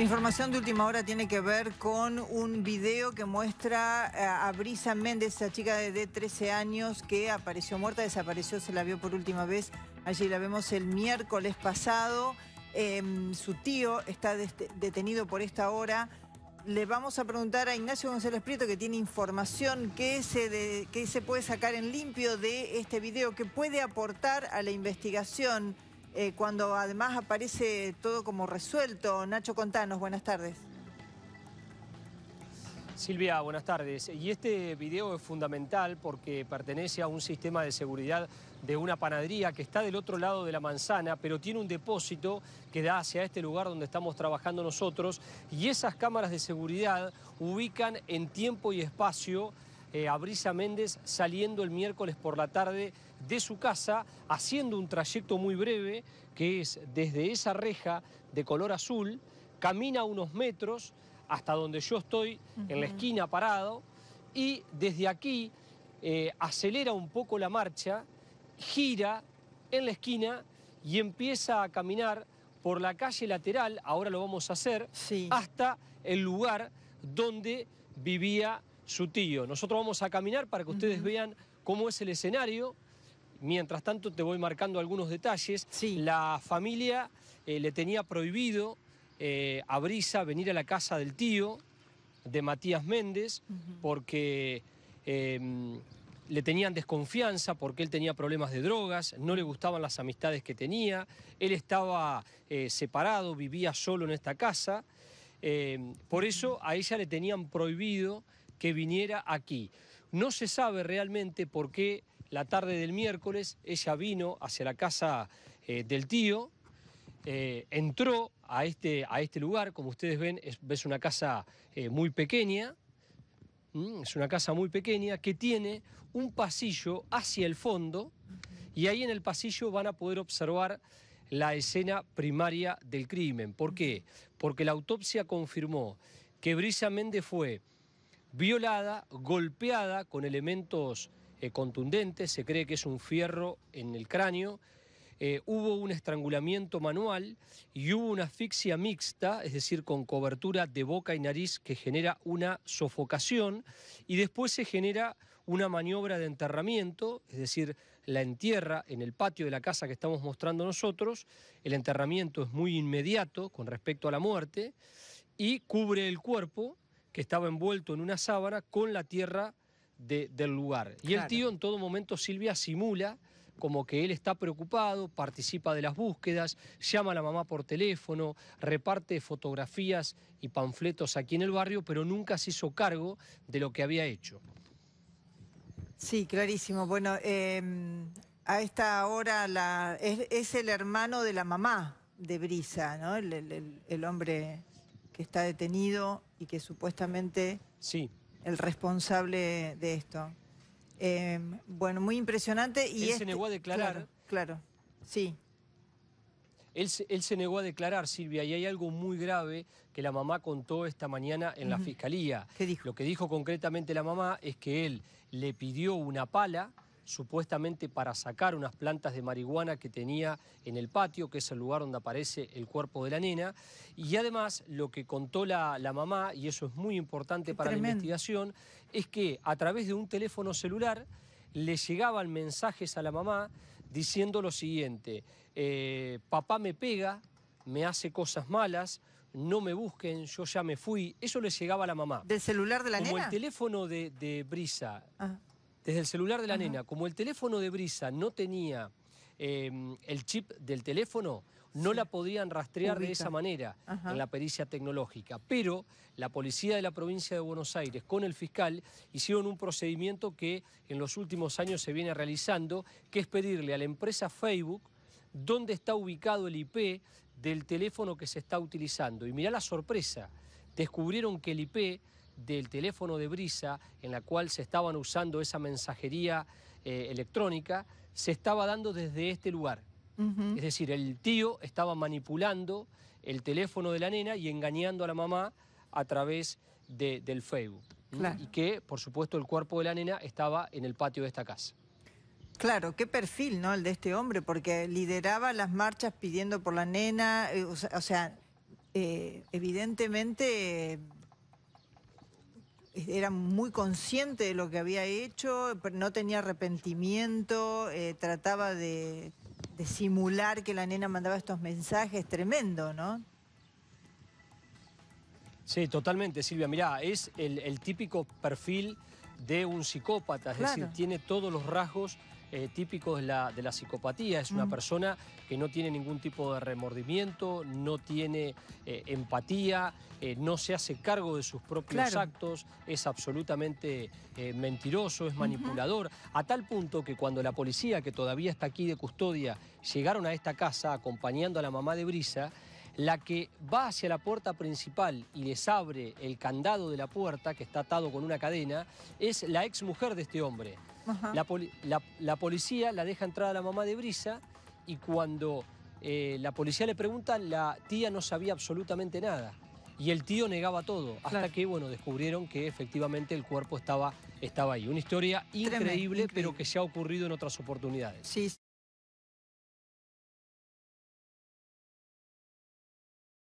La Información de última hora tiene que ver con un video que muestra eh, a Brisa Méndez, esa chica de 13 años que apareció muerta, desapareció, se la vio por última vez. Allí la vemos el miércoles pasado. Em, su tío está detenido por esta hora. Le vamos a preguntar a Ignacio González Prieto, que tiene información qué se, que se puede sacar en limpio de este video, que puede aportar a la investigación. Eh, cuando además aparece todo como resuelto. Nacho, contanos, buenas tardes. Silvia, buenas tardes. Y este video es fundamental porque pertenece a un sistema de seguridad de una panadería que está del otro lado de la manzana, pero tiene un depósito que da hacia este lugar donde estamos trabajando nosotros. Y esas cámaras de seguridad ubican en tiempo y espacio eh, a Brisa Méndez saliendo el miércoles por la tarde de su casa, haciendo un trayecto muy breve, que es desde esa reja de color azul, camina unos metros hasta donde yo estoy, en la esquina parado, y desde aquí eh, acelera un poco la marcha, gira en la esquina y empieza a caminar por la calle lateral, ahora lo vamos a hacer, hasta el lugar donde vivía su tío. Nosotros vamos a caminar para que ustedes vean cómo es el escenario. Mientras tanto te voy marcando algunos detalles. La familia eh, le tenía prohibido eh, a Brisa venir a la casa del tío de Matías Méndez porque em, le tenían desconfianza porque él tenía problemas de drogas, no le gustaban las amistades que tenía, él estaba eh, separado, vivía solo en esta casa. Em, por eso a ella le tenían prohibido que viniera aquí. No se sabe realmente por qué la tarde del miércoles ella vino hacia la casa eh, del tío, eh, entró a este, a este, lugar, como ustedes ven, es, una casa eh, muy pequeña, mm, es una casa muy pequeña que tiene un pasillo hacia el fondo y ahí en el pasillo van a poder observar la escena primaria del crimen. ¿Por qué? Porque la autopsia confirmó que Brisa Méndez fue violada, golpeada con elementos eh, contundentes, se cree que es un fierro en el cráneo. Eh, hubo un estrangulamiento manual y hubo una asfixia mixta, es decir, con cobertura de boca y nariz que genera una sofocación y después se genera una maniobra de enterramiento, es decir, la entierra en el patio de la casa que estamos mostrando nosotros, el enterramiento es muy inmediato con respecto a la muerte y cubre el cuerpo que estaba envuelto en una sábana con la tierra del lugar. Y el tío en todo momento, Silvia, simula como que él está preocupado, participa de las búsquedas, llama a la mamá por teléfono, reparte fotografías y panfletos aquí en el barrio, pero nunca se hizo cargo de lo que había hecho. Sí, clarísimo. Bueno, em, a esta hora es, el hermano de la mamá de Brisa, ¿no? el hombre está detenido y que supuestamente sí. el responsable de esto. Em, bueno, muy impresionante. Y él se este negó a declarar. Claro, sí. Él, se negó a declarar, Silvia, y hay algo muy grave que la mamá contó esta mañana en la fiscalía. ¿Qué dijo? Lo que dijo concretamente la mamá es que él le pidió una pala supuestamente para sacar unas plantas de marihuana que tenía en el patio, que es el lugar donde aparece el cuerpo de la nena. Y además, lo que contó la, mamá, y eso es muy importante para la investigación, es que a través de un teléfono celular le llegaban mensajes a la mamá diciendo lo siguiente, eh, papá me pega, me hace cosas malas, no me busquen, yo ya me fui. Eso le llegaba a la mamá. ¿Del celular de la nena? Como el teléfono de, Brisa. Ah desde el celular de la nena, como el teléfono de Brisa no tenía em, el chip del teléfono, no la podían rastrear de esa manera en la pericia tecnológica. Pero la policía de la provincia de Buenos Aires con el fiscal hicieron un procedimiento que en los últimos años se viene realizando, que es pedirle a la empresa Facebook dónde está ubicado el IP del teléfono que se está utilizando. Y mirá la sorpresa, descubrieron que el IP del teléfono de Brisa, en la cual se estaban usando esa mensajería eh, electrónica, se estaba dando desde este lugar. Es decir, el tío estaba manipulando el teléfono de la nena y engañando a la mamá a través del Facebook. Y que, por supuesto, el cuerpo de la nena estaba en el patio de esta casa. Claro, qué perfil, ¿no? El de este hombre, porque lideraba las marchas pidiendo por la nena, eh, o sea, eh, evidentemente era muy consciente de lo que había hecho, no tenía arrepentimiento, eh, trataba de, simular que la nena mandaba estos mensajes, tremendo, ¿no? Sí, totalmente, Silvia. Mirá, es el, el típico perfil de un psicópata, es decir, tiene todos los rasgos eh, típicos de la, de la, psicopatía. Es una mm. persona que no tiene ningún tipo de remordimiento, no tiene eh, empatía, eh, no se hace cargo de sus propios actos, es absolutamente mentiroso, es manipulador, a tal punto que cuando la policía, que todavía está aquí de custodia, llegaron a esta casa acompañando a la mamá de Brisa, la que va hacia la puerta principal y les abre el candado de la puerta, que está atado con una cadena, es la ex mujer de este hombre. La, policía la deja entrar a la mamá de Brisa y cuando eh, la policía le pregunta, la tía no sabía absolutamente nada. Y el tío negaba todo, hasta que bueno, descubrieron que efectivamente el cuerpo estaba, estaba ahí. Una historia increíble, increíble, pero que se ha ocurrido en otras oportunidades. Sí.